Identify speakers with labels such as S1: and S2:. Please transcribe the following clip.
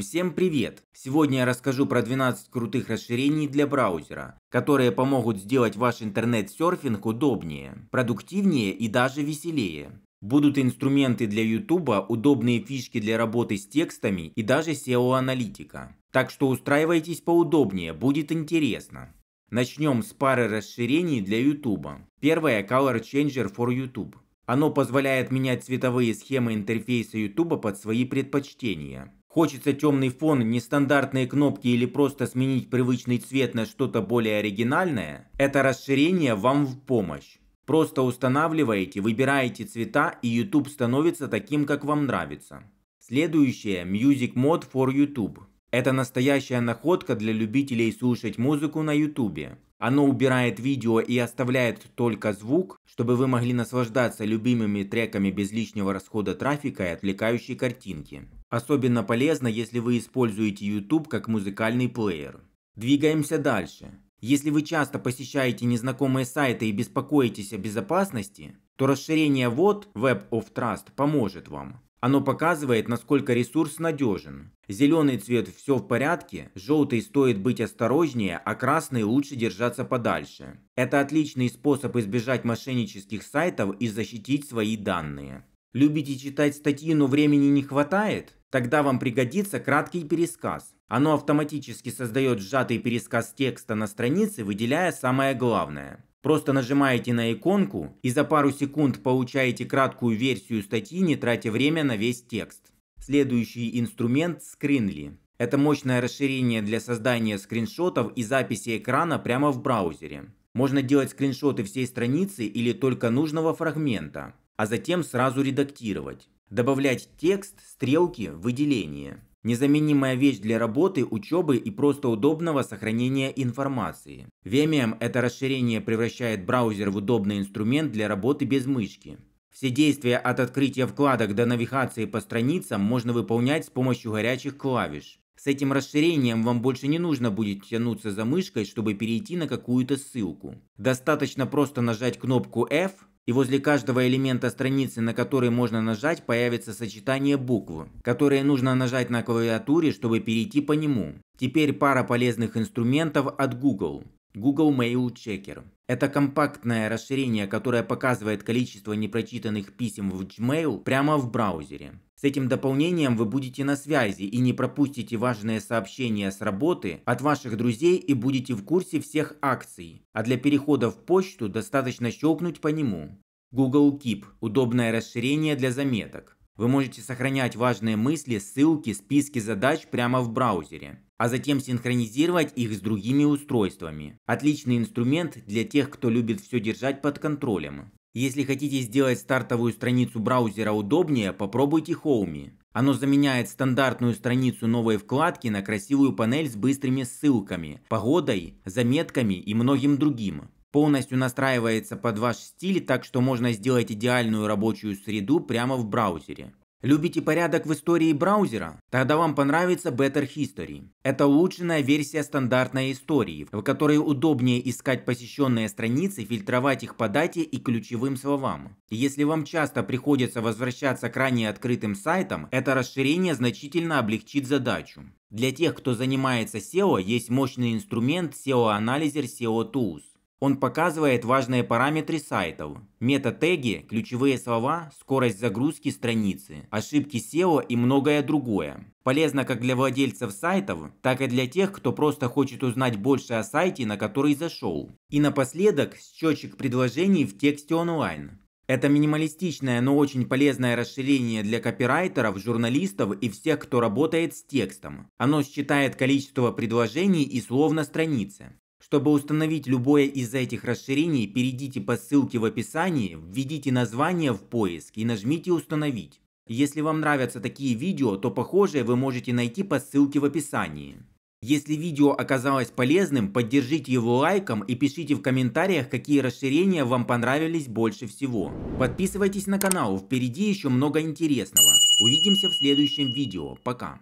S1: Всем привет! Сегодня я расскажу про 12 крутых расширений для браузера, которые помогут сделать ваш интернет-серфинг удобнее, продуктивнее и даже веселее. Будут инструменты для YouTube, удобные фишки для работы с текстами и даже SEO-аналитика. Так что устраивайтесь поудобнее, будет интересно. Начнем с пары расширений для YouTube. Первое Color Changer for YouTube. Оно позволяет менять цветовые схемы интерфейса YouTube под свои предпочтения. Хочется темный фон, нестандартные кнопки или просто сменить привычный цвет на что-то более оригинальное? Это расширение вам в помощь. Просто устанавливаете, выбираете цвета и YouTube становится таким, как вам нравится. Следующее – Music Mod for YouTube. Это настоящая находка для любителей слушать музыку на YouTube. Оно убирает видео и оставляет только звук, чтобы вы могли наслаждаться любимыми треками без лишнего расхода трафика и отвлекающей картинки. Особенно полезно, если вы используете YouTube как музыкальный плеер. Двигаемся дальше. Если вы часто посещаете незнакомые сайты и беспокоитесь о безопасности, то расширение вот Web of Trust поможет вам. Оно показывает, насколько ресурс надежен. Зеленый цвет – все в порядке, желтый стоит быть осторожнее, а красный лучше держаться подальше. Это отличный способ избежать мошеннических сайтов и защитить свои данные. Любите читать статьи, но времени не хватает? Тогда вам пригодится краткий пересказ. Оно автоматически создает сжатый пересказ текста на странице, выделяя самое главное. Просто нажимаете на иконку и за пару секунд получаете краткую версию статьи, не тратя время на весь текст. Следующий инструмент – Screenly. Это мощное расширение для создания скриншотов и записи экрана прямо в браузере. Можно делать скриншоты всей страницы или только нужного фрагмента, а затем сразу редактировать. Добавлять текст, стрелки, выделение. Незаменимая вещь для работы, учебы и просто удобного сохранения информации. Vimium это расширение превращает браузер в удобный инструмент для работы без мышки. Все действия от открытия вкладок до навигации по страницам можно выполнять с помощью горячих клавиш. С этим расширением вам больше не нужно будет тянуться за мышкой, чтобы перейти на какую-то ссылку. Достаточно просто нажать кнопку F, и возле каждого элемента страницы, на который можно нажать, появится сочетание букв, которые нужно нажать на клавиатуре, чтобы перейти по нему. Теперь пара полезных инструментов от Google. Google Mail Checker. Это компактное расширение, которое показывает количество непрочитанных писем в Gmail прямо в браузере. С этим дополнением вы будете на связи и не пропустите важные сообщения с работы от ваших друзей и будете в курсе всех акций. А для перехода в почту достаточно щелкнуть по нему. Google Keep – удобное расширение для заметок. Вы можете сохранять важные мысли, ссылки, списки задач прямо в браузере а затем синхронизировать их с другими устройствами. Отличный инструмент для тех, кто любит все держать под контролем. Если хотите сделать стартовую страницу браузера удобнее, попробуйте Home. Оно заменяет стандартную страницу новой вкладки на красивую панель с быстрыми ссылками, погодой, заметками и многим другим. Полностью настраивается под ваш стиль, так что можно сделать идеальную рабочую среду прямо в браузере. Любите порядок в истории браузера? Тогда вам понравится Better History. Это улучшенная версия стандартной истории, в которой удобнее искать посещенные страницы, фильтровать их по дате и ключевым словам. Если вам часто приходится возвращаться к ранее открытым сайтам, это расширение значительно облегчит задачу. Для тех, кто занимается SEO, есть мощный инструмент SEO-анализер SEO Tools. Он показывает важные параметры сайтов, мета-теги, ключевые слова, скорость загрузки страницы, ошибки SEO и многое другое. Полезно как для владельцев сайтов, так и для тех, кто просто хочет узнать больше о сайте, на который зашел. И напоследок счетчик предложений в тексте онлайн. Это минималистичное, но очень полезное расширение для копирайтеров, журналистов и всех, кто работает с текстом. Оно считает количество предложений и слов на странице. Чтобы установить любое из этих расширений, перейдите по ссылке в описании, введите название в поиск и нажмите «Установить». Если вам нравятся такие видео, то похожие вы можете найти по ссылке в описании. Если видео оказалось полезным, поддержите его лайком и пишите в комментариях, какие расширения вам понравились больше всего. Подписывайтесь на канал, впереди еще много интересного. Увидимся в следующем видео. Пока.